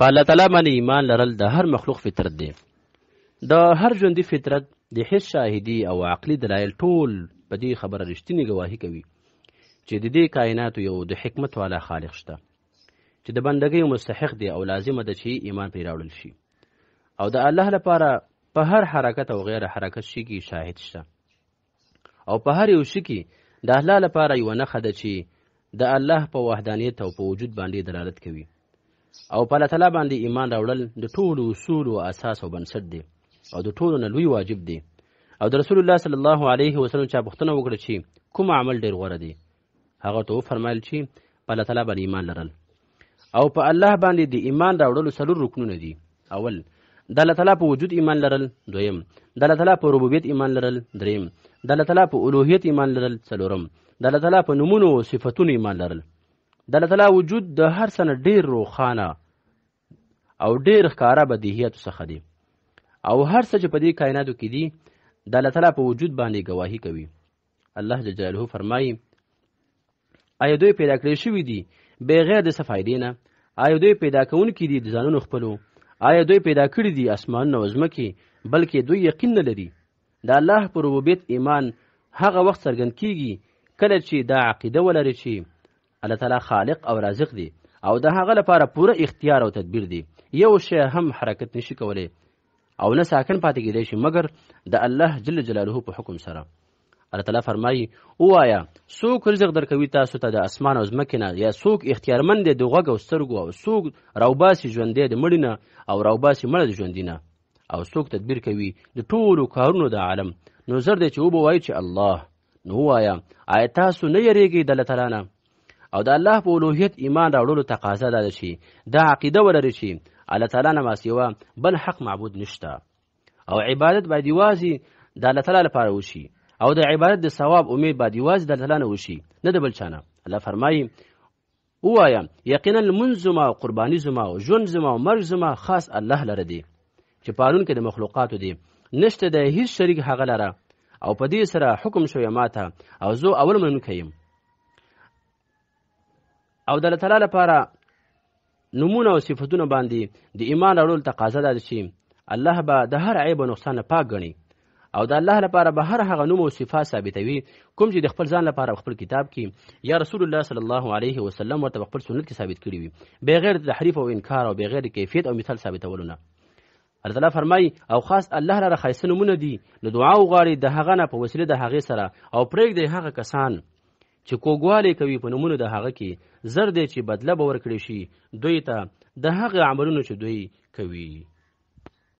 په الله تعالی باندې ایمان لرل د هر مخلوق فطرت دی د هر ژوندي فطرت د هیڅ شاهدي او عقلي دلایل ټول په دې خبره رښتینې ګواهي کوي چې د دې کایناتو یو د حکمت والا خالق شته چې د بندګۍ مستحق دی او لازمه ده چې ایمان پرې راوړل شي او د الله لپاره په هر حرکت او غیر حرکت شي کې شاهد شته او په هر یو شي کې د الله لپاره یو نښه ده چې د الله په وحدانیت او په وجود باندې دلالت کوي او په الله تعالی باندې ایمان راوړل د ټولو اصول او اساس او بنسټ دی او د ټولو نه لوی واجب دی او د رسول الله صلی الله علیه وسلم چا پوښتنه وکړه چې کوم عمل ډیر غوره دی هغه ته فرمایل چې په الله تعالی باندې ایمان لرل او په الله باندې د ایمان راوړلو څلور رکنونه دي اول د الله تعالی په وجود ایمان لرل دویم د الله تعالی په ربوبیت ایمان لرل دریم د الله تعالی په الوهیت ایمان لرل څلورم د الله تعالی په نومونو او صفاتونو ایمان لرل د الله تعالی وجود د هر څه نه ډېر روښانه او ډېر ښکاره بدیهیاتو څخه دی او هر څه چې په دې کایناتو کې دي د الله تعالی په وجود باندې ګواهي کوي الله جل جلاله فرمایي آیا دوی پیدا کړی شوي دي بغیر د څه نه آیا دوی پیدا کوونکي دي د ځانونو خپلو آیا دوی پیدا کړي دي اسمانونه او ځمکې بلکې دوی یقین نه لري د الله په ربوبیت ایمان هغه وخت څرګند کیږي کله چې دا عقیده ولري چې الله تعالی خالق او رازق دی او د هغه لپاره پوره اختیار او تدبیر دی یو شی هم حرکت نشي کولی او نه ساکن پاتې کېدی شي مګر د الله جل جلاله په حکم سره الله تعالی فرمایي اوایا څوک رزق درکوي تاسو ته تا د اسمان او ځمکې نه یا څوک اختیارمند دی د غوږ او سترګو او څوک راوباسي ژوندی د مړي نه او راوباسي مړه د ژوندي نه او څوک تدبیر کوي د ټولو کارونو د عالم نو زر دی چې وبه وایي چې الله نو ووایه آیا تاسو نه یریږئ د الله تعالی نه او د الله په اولوهیت ایمان راوړلو تقاضا دا ده چې دا عقیده ولري چې الله تعالی نه ماسیوا بل حق معبود نشته او عبادت باید یوازې د الله تعالی لپاره وشي او د عبادت د ثواب امید باید یوازې د الله تعالی نه وشي نه د بل چا نه الله فرمایي ووایه یقینا لمونځ زما او قرباني زما او ژوند زما او مرګ زما خاص الله لره دی چې پالونکی د مخلوقاتو دی نشته د هیڅ شریک هغه لره او په دې سره حکم شوی ماته او زه اول منونکی یم او د الله تعالی لپاره نمونه او صفتونه باندې د ایمان راوړل تقاضا ده چې الله به د هر عیب او نقصان پاک ګڼي او د الله لپاره به هر هغه نوم او صفات ثابتوي کوم چې د خپل ځان لپاره خپل کتاب کې یا رسول الله صلی الله علیه وسلم ورته خپل سنت کې ثابت کړی وي بغیر تحریف او انکار او بغیر کیفیت او مثال ثابتولو نه الله تعالی فرمای او خاص الله لپاره خیسه نمونه دي نو دعا وغواړي د هغه نه په وسیله د هغې سره او پرېږدي هغه کسان چې کوګوالی کوي په نومونو د هغه کې زر دی چې بدله به ورکړی شي دوی ته د هغه عملونو چې دوی کوي